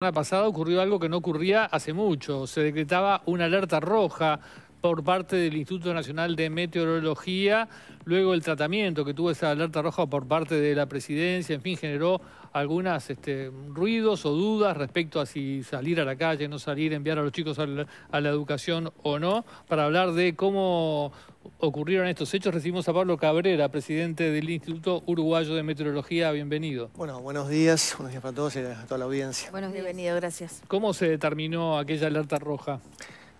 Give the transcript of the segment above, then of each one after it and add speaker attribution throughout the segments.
Speaker 1: semana pasada ocurrió algo que no ocurría hace mucho. Se decretaba una alerta roja por parte del Instituto Nacional de Meteorología, luego el tratamiento que tuvo esa alerta roja por parte de la presidencia, en fin, generó ...algunas este, ruidos o dudas respecto a si salir a la calle, no salir, enviar a los chicos a la, educación o no. Para hablar de cómo ocurrieron estos hechos, recibimos a Pablo Cabrera, presidente del Instituto Uruguayo de Meteorología. Bienvenido. Bueno, buenos días. Buenos días para todos y a toda la audiencia. Buenos días. Bienvenido, gracias. ¿Cómo se determinó aquella alerta roja?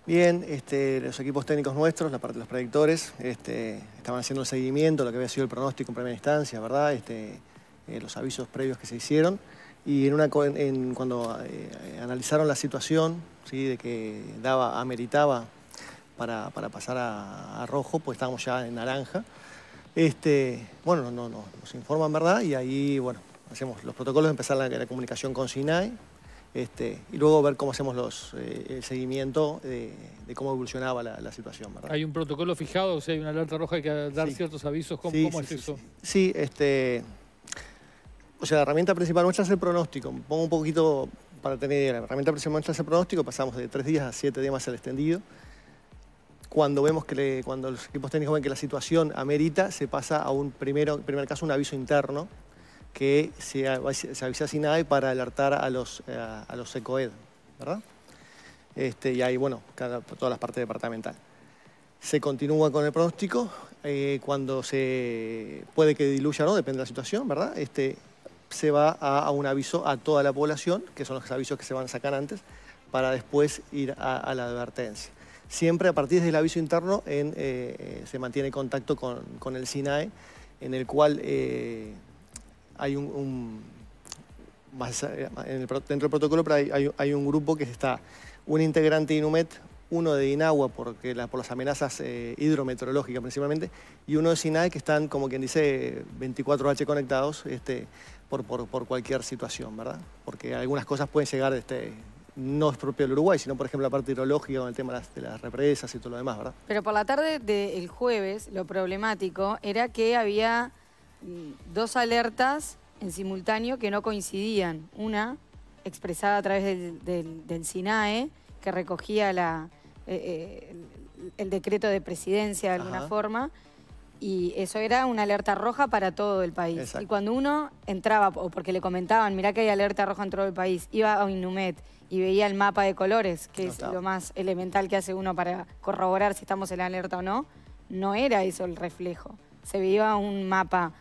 Speaker 1: Bien, este, los equipos
Speaker 2: técnicos nuestros, la parte de los predictores, este, estaban haciendo el seguimiento, lo que había sido el pronóstico en primera instancia, ¿verdad? Este, eh, los avisos previos que se hicieron. Y en una, cuando eh, analizaron la situación, ¿sí? de que daba, ameritaba para, pasar a, rojo, pues estábamos ya en naranja. Este, bueno, no, nos informan, ¿verdad? Y ahí, bueno, hacemos los protocolos, empezar la, comunicación con SINAI, este, y luego ver cómo hacemos los, eh, el seguimiento de, cómo evolucionaba la, situación.
Speaker 1: ¿verdad? ¿Hay un protocolo fijado? O sea, hay una alerta roja, hay que dar ciertos avisos. ¿Cómo, es eso?
Speaker 2: Sí, este, o sea, la herramienta principal nuestra es el pronóstico. Pongo un poquito para tener idea. La herramienta principal nuestra es el pronóstico. Pasamos de tres días a siete días más el extendido. Cuando vemos que cuando los equipos técnicos ven que la situación amerita, se pasa a un primero, primer caso un aviso interno que se, avisa sin nada para alertar a los, eh, a, los ECOED, ¿verdad? Este, y ahí, bueno, todas las partes departamentales. Se continúa con el pronóstico eh, cuando se puede que diluya, ¿no? Depende de la situación, ¿verdad? Este, se va a, un aviso a toda la población, que son los avisos que se van a sacar antes, para después ir a, la advertencia. Siempre a partir del aviso interno eh, eh, se mantiene contacto con, el SINAE, en el cual eh, hay un, en el, dentro del protocolo hay, un grupo que está un integrante de INUMET, uno de Inagua porque por las amenazas eh, hidrometeorológicas principalmente, y uno de SINAE que están, como quien dice, 24H conectados este, por, cualquier situación, ¿verdad? Porque algunas cosas pueden llegar, este, no es propio del Uruguay, sino por ejemplo la parte hidrológica con el tema de las, de las represas y todo lo demás, ¿verdad?
Speaker 3: Pero por la tarde del jueves, lo problemático era que había mm, dos alertas en simultáneo que no coincidían. Una expresada a través del, del SINAE, que recogía la, eh, eh, el, decreto de presidencia de alguna forma. Y eso era una alerta roja para todo el país. Y cuando uno entraba, o porque le comentaban, mirá que hay alerta roja en todo el país, iba a Inumet y veía el mapa de colores, que es lo más elemental que hace uno para corroborar si estamos en alerta o no, no era eso el reflejo. Se veía un mapa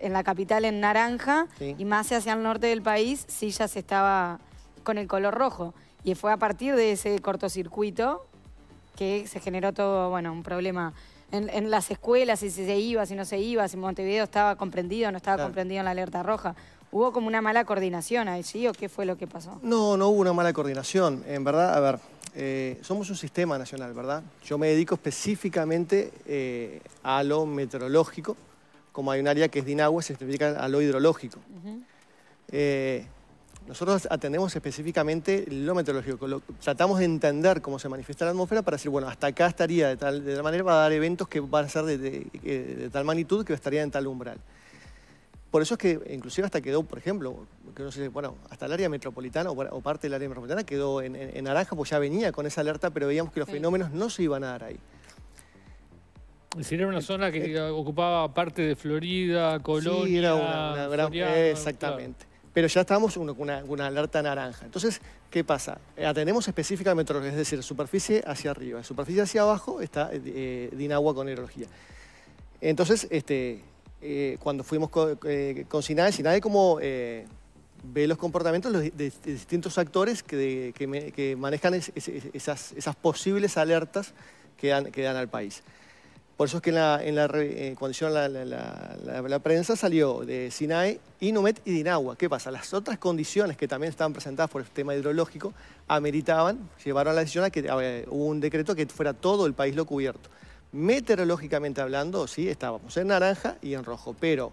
Speaker 3: en la capital en naranja y más hacia el norte del país sí ya se estaba con el color rojo. Y fue a partir de ese cortocircuito que se generó todo, bueno, un problema en, las escuelas, si se iba, si no se iba, si Montevideo estaba comprendido, no estaba comprendido en la alerta roja. ¿Hubo como una mala coordinación ¿sí o qué fue lo que pasó?
Speaker 2: No, no hubo una mala coordinación. En verdad, a ver, eh, somos un sistema nacional, ¿verdad? Yo me dedico específicamente eh, a lo meteorológico, como hay un área que es DINAGUA, se dedica a lo hidrológico. Nosotros atendemos específicamente lo meteorológico. tratamos de entender cómo se manifiesta la atmósfera para decir, bueno, hasta acá estaría de tal, manera, va a dar eventos que van a ser eh, de, tal magnitud que estaría en tal umbral. Por eso es que inclusive hasta quedó, por ejemplo, que no sé, bueno, hasta el área metropolitana o, parte del área metropolitana quedó en, en, naranja, pues ya venía con esa alerta, pero veíamos que los fenómenos no se iban a dar
Speaker 1: ahí. Es decir, era una eh, zona que eh. ocupaba parte de Florida, Colombia, Sí, era una, exactamente
Speaker 2: pero ya estamos con una, alerta naranja. Entonces, ¿qué pasa? Eh, Atenemos específicamente lo que es decir, superficie hacia arriba, superficie hacia abajo está eh, eh Dinagua con hidrología. Entonces, este, eh, cuando fuimos con, eh, con SINAE, como ve los comportamientos de, distintos actores que, manejan esas, posibles alertas que dan al país. Por eso es que en la, en la, eh, la, prensa salió de Sinae, Inumet y Dinagua. ¿Qué pasa? Las otras condiciones que también estaban presentadas por el tema hidrológico ameritaban, llevaron a la decisión a que hubo un decreto que fuera todo el país lo cubierto. Meteorológicamente hablando, sí, estábamos en naranja y en rojo, pero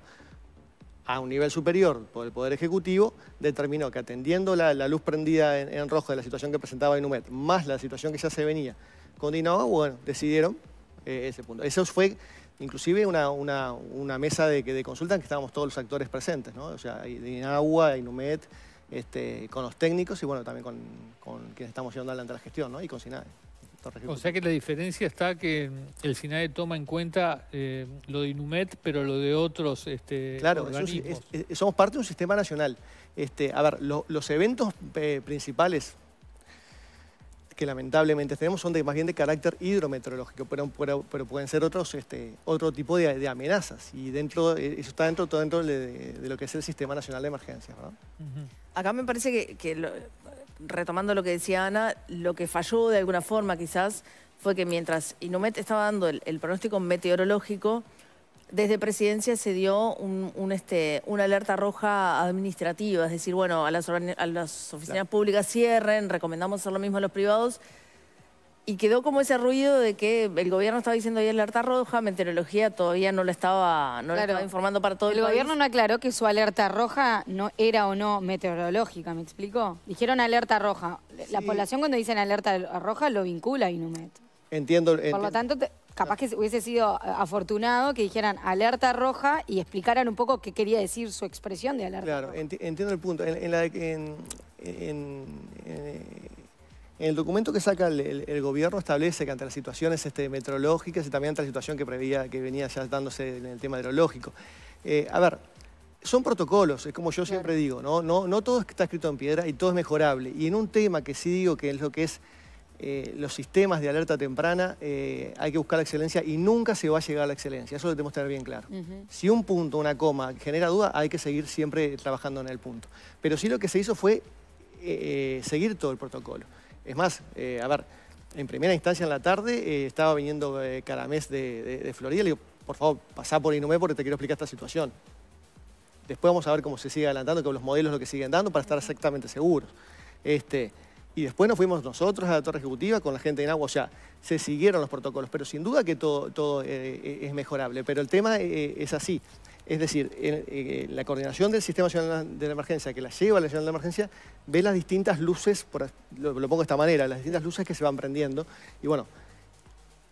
Speaker 2: a un nivel superior por el Poder Ejecutivo, determinó que atendiendo la, luz prendida en, en, rojo de la situación que presentaba Inumet, más la situación que ya se venía con Dinagua, bueno, decidieron eh, ese punto. Eso fue inclusive una, mesa de, de, consulta en que estábamos todos los actores presentes, ¿no? O sea, de INAGUA, INUMED, este, con los técnicos y bueno, también con, con quienes estamos llevando adelante la gestión, ¿no? Y con SINAE.
Speaker 1: O sea que la diferencia está que el SINAE toma en cuenta eh, lo de INUMET, pero lo de otros este, Claro,
Speaker 2: somos parte de un sistema nacional. Este, a ver, los eventos eh, principales que lamentablemente tenemos son de, más bien de carácter hidrometeorológico, pero, pueden ser otros, este, otro tipo de, amenazas. Y dentro, eh, eso está dentro, todo dentro de, lo que es el Sistema Nacional de Emergencias.
Speaker 3: Acá me parece que,
Speaker 2: retomando lo que decía Ana, lo que falló de alguna forma quizás fue que mientras Inumet estaba dando el pronóstico meteorológico, desde Presidencia se dio un, este, una alerta roja administrativa, es decir, bueno, a las, oficinas públicas cierren, recomendamos hacer lo mismo a los privados. Y quedó como ese ruido de que el gobierno estaba diciendo ahí alerta roja, meteorología todavía no la estaba, no informando para todo el, el gobierno
Speaker 3: no aclaró que su alerta roja no era o no meteorológica, ¿me explicó? Dijeron alerta roja. La población cuando dicen alerta roja lo vincula a Inumet.
Speaker 2: Entiendo. Por lo tanto...
Speaker 3: Capaz que hubiese sido eh, afortunado que dijeran alerta roja y explicaran un poco qué quería decir su expresión de alerta
Speaker 2: claro, roja. Claro, entiendo el punto. Eh, en, el documento que saca el, gobierno establece que ante las situaciones este, meteorológicas y también ante la situación que que venía ya dándose en el tema hidrológico. Eh, a ver, son protocolos, es como yo siempre digo, ¿no? ¿no? No todo está escrito en piedra y todo es mejorable. Y en un tema que sí digo que es lo que es eh, los sistemas de alerta temprana, eh, hay que buscar la excelencia y nunca se va a llegar a la excelencia. Eso lo tenemos que tener bien claro. Si un punto, una coma, genera duda, hay que seguir siempre trabajando en el punto. Pero sí lo que se hizo fue eh, seguir todo el protocolo. Es más, a ver, en primera instancia en la tarde estaba viniendo Caramés de, de, de, Florida, le digo, por favor, pasá por Inumé porque te quiero explicar esta situación. Después vamos a ver cómo se sigue adelantando, con los modelos lo que siguen dando para estar exactamente seguros. Este, y después nos fuimos nosotros a la Torre Ejecutiva con la gente en agua o sea, se siguieron los protocolos, pero sin duda que todo, eh, eh, es mejorable. Pero el tema eh, es así. Es decir, la coordinación del Sistema Nacional de la Emergencia, que la lleva la Nacional de la Emergencia, ve las distintas luces, lo, pongo de esta manera, las distintas luces que se van prendiendo. Y bueno,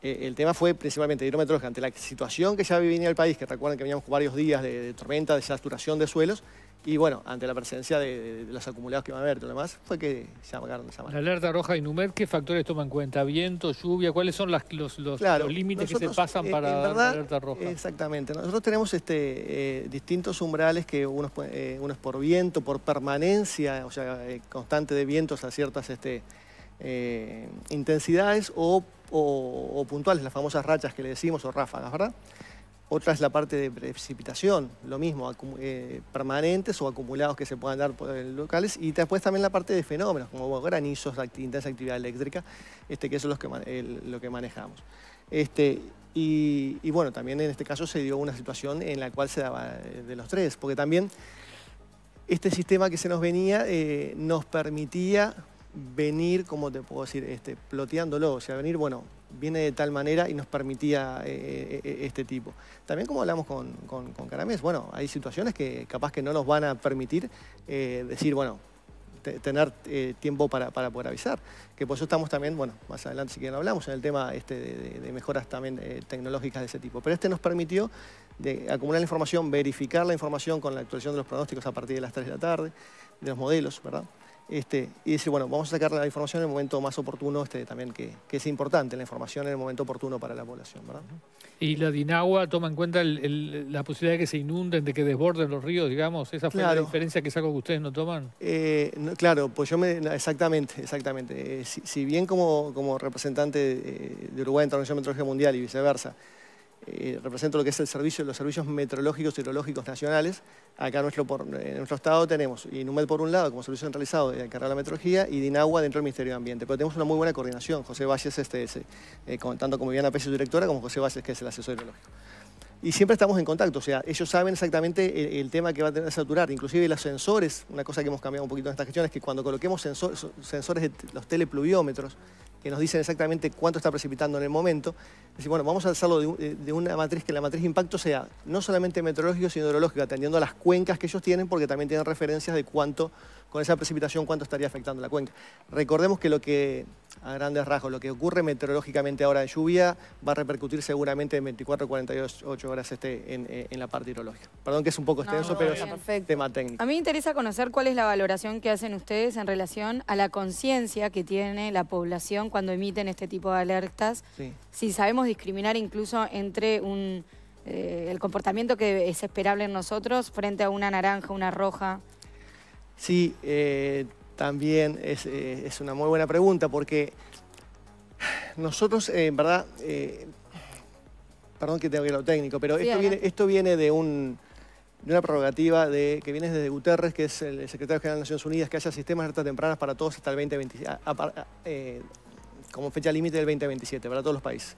Speaker 2: el tema fue principalmente hidrometeorológica. Ante la situación que ya vivía el país, que recuerden que veníamos varios días de tormenta, de saturación de suelos, y bueno, ante la presencia de, los acumulados que va a haber, todo lo demás, fue que se llamaron esa La
Speaker 1: alerta roja y Numer, ¿qué factores toman en cuenta? ¿Viento, lluvia? ¿Cuáles son los, los, límites que se pasan eh, para dar la alerta
Speaker 2: roja? Exactamente. Nosotros tenemos este, eh, distintos umbrales, que uno, eh, es por viento, por permanencia, o sea, eh, constante de vientos a ciertas este, intensidades o puntuales, las famosas rachas que le decimos o ráfagas, ¿verdad? Otra es la parte de precipitación, lo mismo, eh, permanentes o acumulados que se puedan dar por locales. Y después también la parte de fenómenos, como granizos, intensa actividad eléctrica, este, que eso es los que, lo que manejamos. Este, y, bueno, también en este caso se dio una situación en la cual se daba eh, de los tres, porque también este sistema que se nos venía eh, nos permitía venir, como te puedo decir, este, ploteándolo, o sea, venir, bueno, viene de tal manera y nos permitía eh, eh, eh, este tipo. También como hablamos con, con, Caramés, bueno, hay situaciones que capaz que no nos van a permitir decir, bueno, tener tiempo para, poder avisar. Que por eso estamos también, bueno, más adelante si quieren hablamos, en el tema este, de, mejoras también tecnológicas de ese tipo. Pero este nos permitió acumular la información, verificar la información con la actualización de los pronósticos a partir de las 3 de la tarde, de los modelos, ¿verdad? Este, y dice bueno, vamos a sacar la información en el momento más oportuno, este, también que, es importante, la información en el momento oportuno para la población,
Speaker 1: Y la DINAGUA toma en cuenta la posibilidad de que se inunden, de que desborden los ríos, digamos, esa fue la diferencia que saco que ustedes no toman.
Speaker 2: Eh, claro, pues yo me, exactamente, exactamente. Eh, si, bien como, representante eh, de, Uruguay en Organización Meteorológica Mundial y viceversa, eh, represento lo que es el servicio, de los servicios meteorológicos y hidrológicos nacionales. Acá en nuestro, estado tenemos INUMED por un lado, como servicio centralizado de carrera de la meteorología, y DINAGUA dentro del Ministerio de Ambiente. Pero tenemos una muy buena coordinación, José Valles, este, es, eh, tanto como Viviana Pérez, directora, como José Valles, que es el asesor hidrológico. Y siempre estamos en contacto, o sea, ellos saben exactamente el, tema que va a tener que saturar, inclusive los sensores, una cosa que hemos cambiado un poquito en esta gestión es que cuando coloquemos sensores de los telepluviómetros, que nos dicen exactamente cuánto está precipitando en el momento. Decir, bueno, vamos a hacerlo de, una matriz que la matriz de impacto sea no solamente meteorológica, sino hidrológica, atendiendo a las cuencas que ellos tienen, porque también tienen referencias de cuánto con esa precipitación cuánto estaría afectando la cuenca. Recordemos que lo que, a grandes rasgos, lo que ocurre meteorológicamente ahora de lluvia va a repercutir seguramente en 24 48 horas este, en, la parte hidrológica. Perdón que es un poco extenso, pero es tema técnico. A
Speaker 3: mí me interesa conocer cuál es la valoración que hacen ustedes en relación a la conciencia que tiene la población cuando emiten este tipo de alertas. Si sabemos discriminar incluso entre un... Eh, el comportamiento que es esperable en nosotros frente a una naranja, una roja.
Speaker 2: Sí, eh, también eh, es, una muy buena pregunta porque nosotros, en verdad, eh, perdón que tengo que ir a lo técnico, pero esto, viene, esto, viene, de una prerrogativa de, que viene desde Guterres, que es el secretario general de Naciones Unidas, que haya sistemas de alerta tempranas para todos hasta el 2027, como fecha límite del 2027, para todos los países.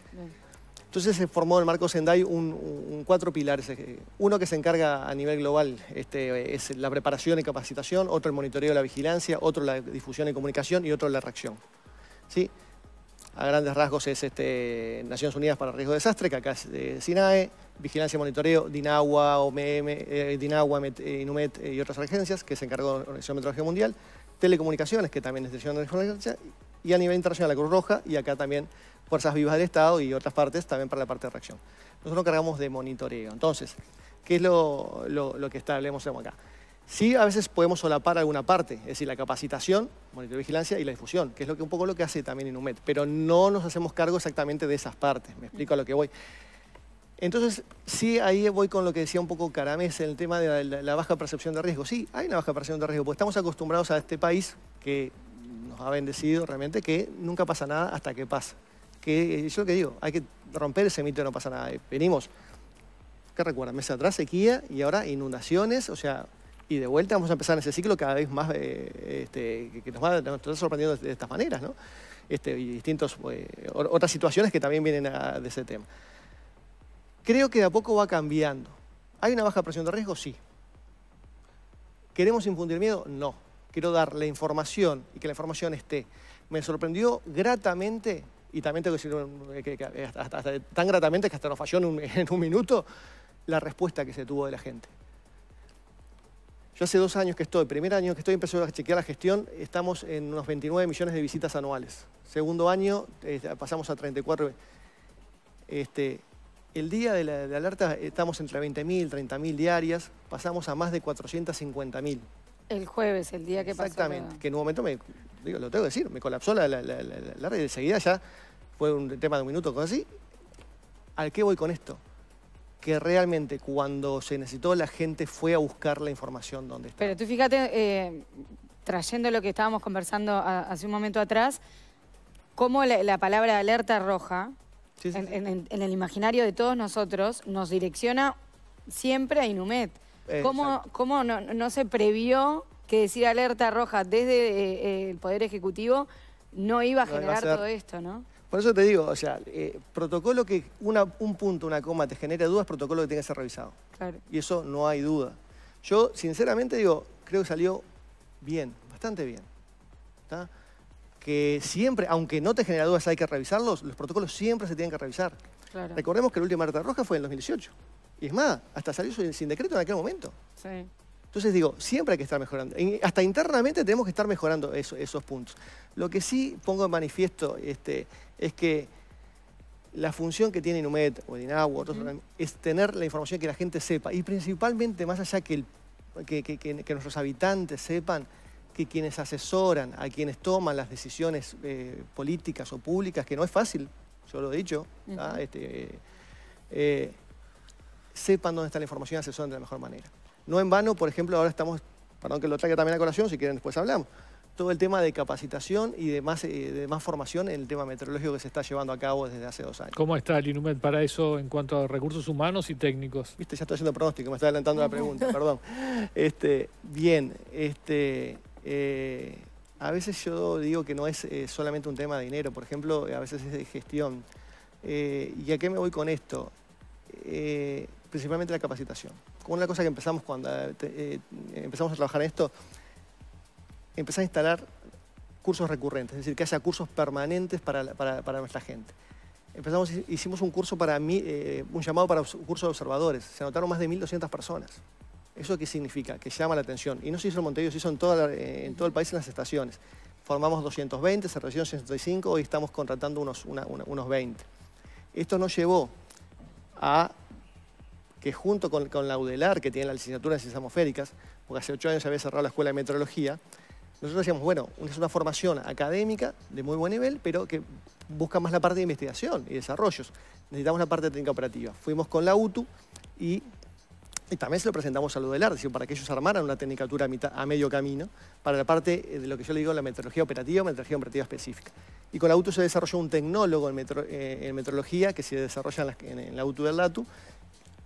Speaker 2: Entonces se formó el marco Sendai un, cuatro pilares. Eh, uno que se encarga a nivel global este, es la preparación y capacitación, otro el monitoreo de la vigilancia, otro la difusión y comunicación y otro la reacción. ¿Sí? A grandes rasgos es este, Naciones Unidas para el Riesgo de Desastre, que acá es de SINAE, Vigilancia y Monitoreo, DINAGUA OMM, eh, eh, INUMET y otras agencias que se encargó de la Organización Meteorológica Mundial, Telecomunicaciones, que también es de la Organización y a nivel internacional la Cruz Roja y acá también Fuerzas Vivas del Estado y otras partes también para la parte de reacción. Nosotros nos cargamos de monitoreo. Entonces, ¿qué es lo, lo, que establecemos acá? Sí, a veces podemos solapar alguna parte, es decir, la capacitación, monitoreo de vigilancia y la difusión, que es lo que, un poco lo que hace también Inumet, pero no nos hacemos cargo exactamente de esas partes, me explico a lo que voy. Entonces, sí, ahí voy con lo que decía un poco Caramés, el tema de la, la baja percepción de riesgo. Sí, hay una baja percepción de riesgo, porque estamos acostumbrados a este país que nos ha bendecido realmente que nunca pasa nada hasta que pasa. Que es eh, lo que digo, hay que romper ese mito de no pasa nada. Eh, venimos, ¿qué recuerdan? Meses atrás sequía y ahora inundaciones, o sea, y de vuelta vamos a empezar en ese ciclo cada vez más, eh, este, que nos va, sorprendiendo de estas maneras, ¿no? Este, y distintos, otras situaciones que también vienen de ese tema. Creo que de a poco va cambiando. ¿Hay una baja presión de riesgo? Sí. ¿Queremos infundir miedo? No quiero dar la información y que la información esté. Me sorprendió gratamente, y también tengo que decir tan gratamente que hasta nos falló en un, minuto, la respuesta que se tuvo de la gente. Yo hace dos años que estoy, primer año que estoy, empezando a chequear la gestión, estamos en unos 29 millones de visitas anuales. Segundo año este, pasamos a 34. Este, el día de la alerta estamos entre 20.000, 30.000 diarias, pasamos a más de 450.000.
Speaker 3: El jueves, el día que pasó Exactamente,
Speaker 2: que en un momento me, digo, lo tengo que decir, me colapsó la, la, la, la red, enseguida ya fue un tema de un minuto, cosas así. ¿Al qué voy con esto? Que realmente cuando se necesitó la gente fue a buscar la información donde está.
Speaker 3: Pero tú fíjate, eh, trayendo lo que estábamos conversando hace un momento atrás, cómo la, palabra alerta roja en, en el imaginario de todos nosotros nos direcciona siempre a Inumet. Eh, ¿Cómo, no, se previó que decir alerta roja desde eh, eh, el Poder Ejecutivo no iba a generar todo esto, no?
Speaker 2: Por eso te digo, o sea, protocolo que un punto, una coma te genera dudas, protocolo que tiene que ser revisado. Claro. Y eso no hay duda. Yo, sinceramente, digo, creo que salió bien, bastante bien. Que siempre, aunque no te genera dudas, hay que revisarlos, los protocolos siempre se tienen que revisar. Recordemos que la última alerta roja fue en 2018. Y es más, hasta salió sin decreto en aquel momento. Entonces digo, siempre hay que estar mejorando. Hasta internamente tenemos que estar mejorando esos puntos. Lo que sí pongo en manifiesto este, es que la función que tiene Inumet o el es tener la información que la gente sepa. Y principalmente, más allá que, que, nuestros habitantes sepan, que quienes asesoran, a quienes toman las decisiones eh, políticas o públicas, que no es fácil, yo lo he dicho, ¿ah? sepan dónde está la información y asesoren de la mejor manera. No en vano, por ejemplo, ahora estamos, perdón que lo traiga también a colación, si quieren después hablamos, todo el tema de capacitación y de más, eh, de más formación en el tema meteorológico que se está llevando a cabo desde hace dos años.
Speaker 1: ¿Cómo está el INUMED para eso en cuanto a recursos humanos y técnicos? Viste, ya estoy haciendo pronóstico, me está adelantando la pregunta,
Speaker 2: perdón. Este, bien, este, eh, a veces yo digo que no es eh, solamente un tema de dinero, por ejemplo, a veces es de gestión. ¿Y a qué me voy con esto? principalmente la capacitación. Como una cosa que empezamos cuando eh, eh, empezamos a trabajar en esto, empezamos a instalar cursos recurrentes, es decir, que haya cursos permanentes para, nuestra gente. Empezamos, hicimos un curso para mí, eh, un llamado para un curso de observadores. Se anotaron más de 1.200 personas. ¿Eso qué significa? Que llama la atención. Y no se hizo en Montevideo, se hizo en, todo el país en las estaciones. Formamos 220, se recibieron 65 y estamos contratando unos, unos 20. Esto nos llevó a que junto con, la UDELAR, que tiene la licenciatura en ciencias atmosféricas, porque hace ocho años había cerrado la escuela de meteorología, nosotros decíamos, bueno, es una formación académica de muy buen nivel, pero que busca más la parte de investigación y desarrollos. Necesitamos la parte de técnica operativa. Fuimos con la UTU y, también se lo presentamos a la UDELAR, para que ellos armaran una tecnicatura a, mitad, a, medio camino para la parte eh, de lo que yo le digo la meteorología operativa o meteorología operativa específica. Y con la UTU se desarrolló un tecnólogo en, metro, eh, meteorología que se desarrolla en la, en la UTU del LATU,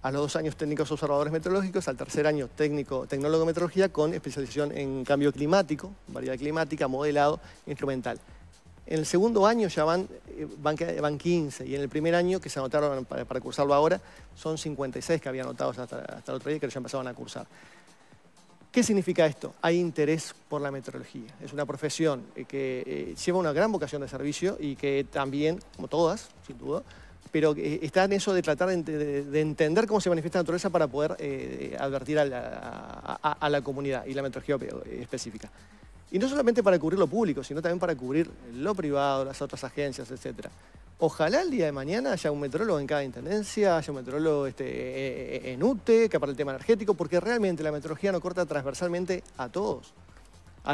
Speaker 2: a los dos años técnicos observadores meteorológicos, al tercer año técnico tecnólogo de meteorología con especialización en cambio climático, variedad climática, modelado, instrumental. En el segundo año ya van, eh, van, 15 y en el primer año que se anotaron para, cursarlo ahora son 56 que había anotado hasta, hasta el otro día que ya empezaban a cursar. ¿Qué significa esto? Hay interés por la meteorología. Es una profesión eh, que eh, lleva una gran vocación de servicio y que también, como todas, sin duda, pero eh, está en eso de tratar de, entender cómo se manifiesta la naturaleza para poder eh, advertir a la, comunidad y la metrología específica. Y no solamente para cubrir lo público, sino también para cubrir lo privado, las otras agencias, etc. Ojalá el día de mañana haya un metrólogo en cada intendencia, haya un meteorólogo este, e, e, e, en UTE, que para el tema energético, porque realmente la metrología no corta transversalmente a todos, a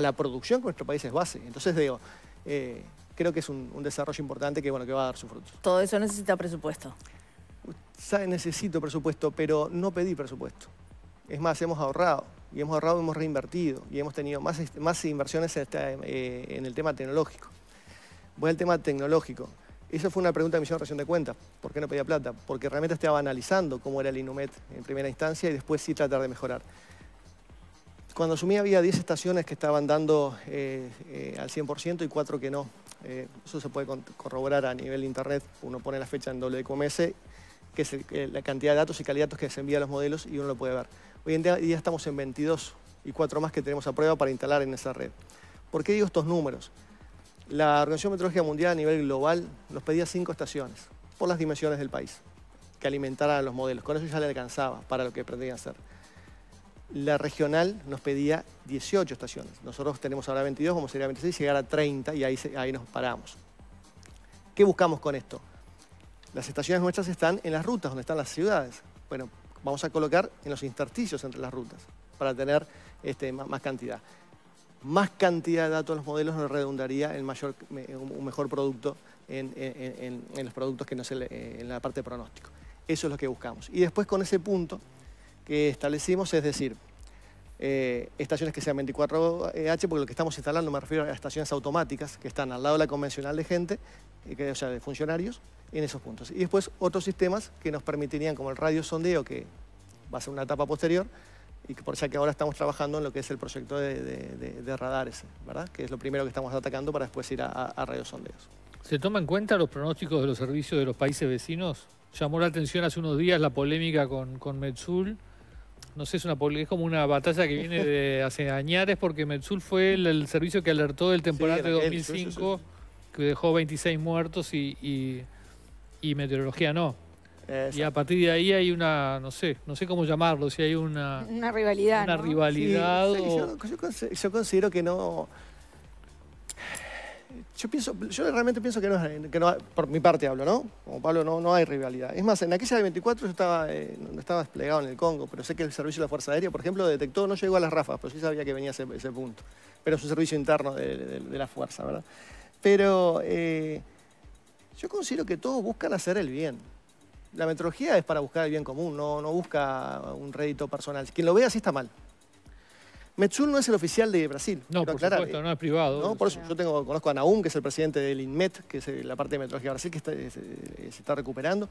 Speaker 2: la, producción que nuestro país es base. Entonces digo, eh, creo que es un, desarrollo importante que, bueno, que va a dar sus frutos. Todo eso necesita presupuesto. Sabe, necesito presupuesto, pero no pedí presupuesto. Es más, hemos ahorrado. Y hemos ahorrado, y hemos reinvertido. Y hemos tenido más, este, más inversiones este, eh, en, el tema tecnológico. Voy al tema tecnológico. Esa fue una pregunta de misión de de cuentas ¿Por qué no pedía plata? Porque realmente estaba analizando cómo era el Inumet en primera instancia y después sí tratar de mejorar. Cuando asumí había 10 estaciones que estaban dando eh, eh, al 100% y 4 que no. Eh, eso se puede corroborar a nivel de internet. Uno pone la fecha en WQMS, que es eh, la cantidad de datos y calidad de datos que se envía a los modelos y uno lo puede ver. Hoy en día ya estamos en 22 y 4 más que tenemos a prueba para instalar en esa red. ¿Por qué digo estos números? La Organización Meteorológica Mundial a nivel global nos pedía cinco estaciones por las dimensiones del país que alimentaran a los modelos. Con eso ya le alcanzaba para lo que pretendían hacer. La regional nos pedía 18 estaciones. Nosotros tenemos ahora 22, vamos a a 26, llegar a 30 y ahí, ahí nos paramos. ¿Qué buscamos con esto? Las estaciones nuestras están en las rutas, donde están las ciudades. Bueno, vamos a colocar en los intersticios entre las rutas para tener este, más cantidad. Más cantidad de datos en los modelos nos redundaría en mayor, un mejor producto en, los productos que no se en la parte de pronóstico. Eso es lo que buscamos. Y después con ese punto que establecimos, es decir, eh, estaciones que sean 24H, porque lo que estamos instalando me refiero a estaciones automáticas que están al lado de la convencional de gente, que, o sea, de funcionarios, en esos puntos. Y después otros sistemas que nos permitirían, como el radio sondeo, que va a ser una etapa posterior, y que por ya que ahora estamos trabajando en lo que es el proyecto de, radares, ¿verdad? Que es lo primero que estamos atacando para después ir a, radio sondeos.
Speaker 1: ¿Se toman en cuenta los pronósticos de los servicios de los países vecinos? Llamó la atención hace unos días la polémica con, con Metsul no sé, es, una, es como una batalla que viene de hace años porque Metsul fue el, servicio que alertó del temporal de 2005 que dejó 26 muertos y, meteorología no. Y a partir de ahí hay una, no sé, no sé cómo llamarlo, si hay una...
Speaker 3: Una rivalidad. Una
Speaker 2: rivalidad. Yo, yo, considero que no, yo, pienso, yo realmente pienso que no, por mi parte hablo, ¿no? Como Pablo, no, no hay rivalidad. Es más, en aquella de 24 yo estaba, eh, estaba desplegado en el Congo, pero sé que el servicio de la Fuerza Aérea, por ejemplo, detectó, no llegó a las rafas, pero sí sabía que venía ese, ese punto. Pero es un servicio interno de, la Fuerza, ¿verdad? Pero eh, yo considero que todos buscan hacer el bien. La metrología es para buscar el bien común, no, no busca un rédito personal. Quien lo vea así está mal. Metzul no es el oficial de Brasil. No, por supuesto,
Speaker 1: eh. no es privado.
Speaker 2: Por eso yo conozco a Naum, que es el presidente del INMET, que es eh, la parte de Metrología de Brasil, que eh, se, está recuperando,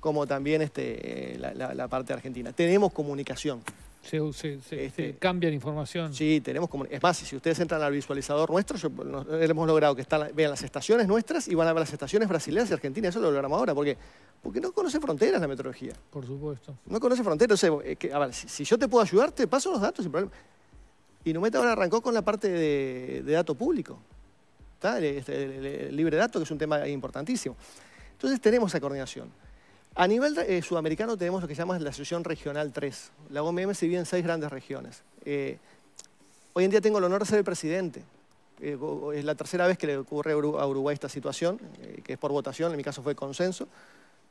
Speaker 2: como también este, la, la, la parte argentina. Tenemos comunicación.
Speaker 1: Se, este, cambian información. Sí, tenemos como...
Speaker 2: Es más, si ustedes entran al visualizador nuestro, pues, hemos logrado que vean las estaciones nuestras y van a ver las estaciones brasileñas y argentinas. Eso lo logramos ahora, porque porque no conoce fronteras la metrología.
Speaker 1: Por supuesto.
Speaker 2: No conoce fronteras. a ver, si, si, yo te puedo ayudar, te paso los datos sin problema. Y Numeta ahora arrancó con la parte de, dato público, este, El, libre dato, que es un tema importantísimo. Entonces tenemos esa coordinación. A nivel eh, sudamericano tenemos lo que se llama la Asociación Regional 3. La OMM se divide en seis grandes regiones. Eh, hoy en día tengo el honor de ser el presidente. Eh, es la tercera vez que le ocurre a Uruguay esta situación, que es por votación, en mi caso fue consenso.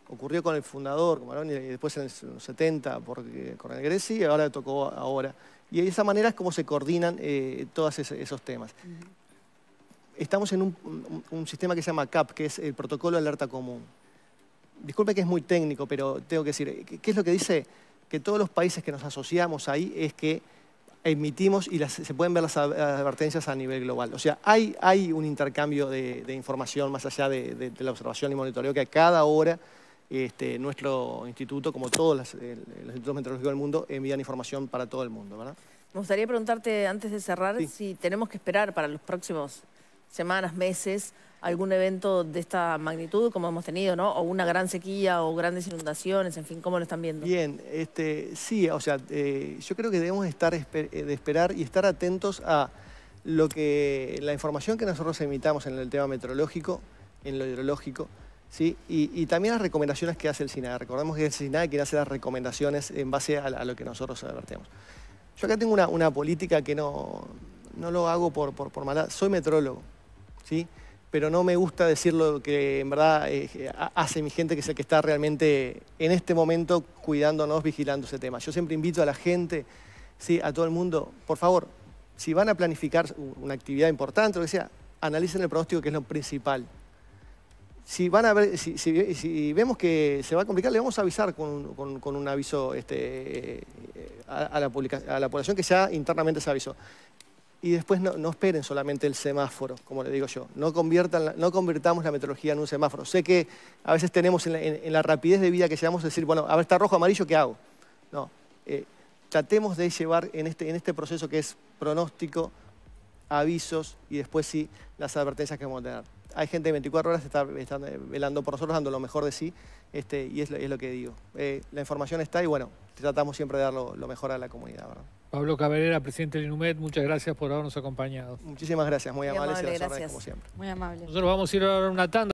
Speaker 2: Ocurrió con el fundador, y después en los 70 con el Greci, y ahora tocó ahora. Y de esa manera es como se coordinan eh, todos esos temas. Estamos en un, sistema que se llama CAP, que es el Protocolo de Alerta Común. Disculpe que es muy técnico, pero tengo que decir, ¿qué es lo que dice? Que todos los países que nos asociamos ahí es que emitimos y se pueden ver las advertencias a nivel global. O sea, hay, hay un intercambio de, información más allá de la observación y monitoreo que a cada hora este, nuestro instituto, como todos eh, los, institutos meteorológicos del mundo, envían información para todo el mundo, ¿verdad?
Speaker 1: Me gustaría preguntarte antes de cerrar si tenemos que esperar para
Speaker 2: los próximos
Speaker 3: semanas, meses, algún evento de esta magnitud como hemos tenido, ¿no? O una gran sequía o grandes inundaciones, en fin, ¿cómo lo están viendo?
Speaker 2: Bien, este, sí, o sea, eh, yo creo que debemos estar eh, de esperar y estar atentos a lo que la información que nosotros emitamos en el tema meteorológico, en lo hidrológico, y, también las recomendaciones que hace el SINAE. Recordemos que es el SINAE quien hace las recomendaciones en base a, lo que nosotros advertimos. Yo acá tengo una, política que no, lo hago por, por, maldad. Soy metrólogo, ¿sí? pero no me gusta decir lo que en verdad eh, hace mi gente, que es el que está realmente en este momento cuidándonos, vigilando ese tema. Yo siempre invito a la gente, a todo el mundo, por favor, si van a planificar una actividad importante, lo que sea, analicen el pronóstico, que es lo principal si, van a ver, si, vemos que se va a complicar, le vamos a avisar con, un aviso este, eh, a, la población que ya internamente se avisó. Y después no, esperen solamente el semáforo, como le digo yo. No, conviertan, no convirtamos la meteorología en un semáforo. Sé que a veces tenemos en la, rapidez de vida que llegamos a decir, bueno, a ver, está rojo, amarillo, ¿qué hago? No. Eh, tratemos de llevar en este, en este proceso que es pronóstico, avisos y después sí las advertencias que vamos a tener hay gente de 24 horas que está, eh, velando por nosotros, dando lo mejor de sí, este, y es lo, que digo. Eh, la información está y bueno, tratamos siempre de dar lo, mejor a la
Speaker 1: comunidad. Pablo Cabrera, presidente del INUMED, muchas gracias por habernos acompañado. Muchísimas gracias, muy, amables amable, y como siempre. Muy amable. Nosotros vamos a ir ahora a una tanda.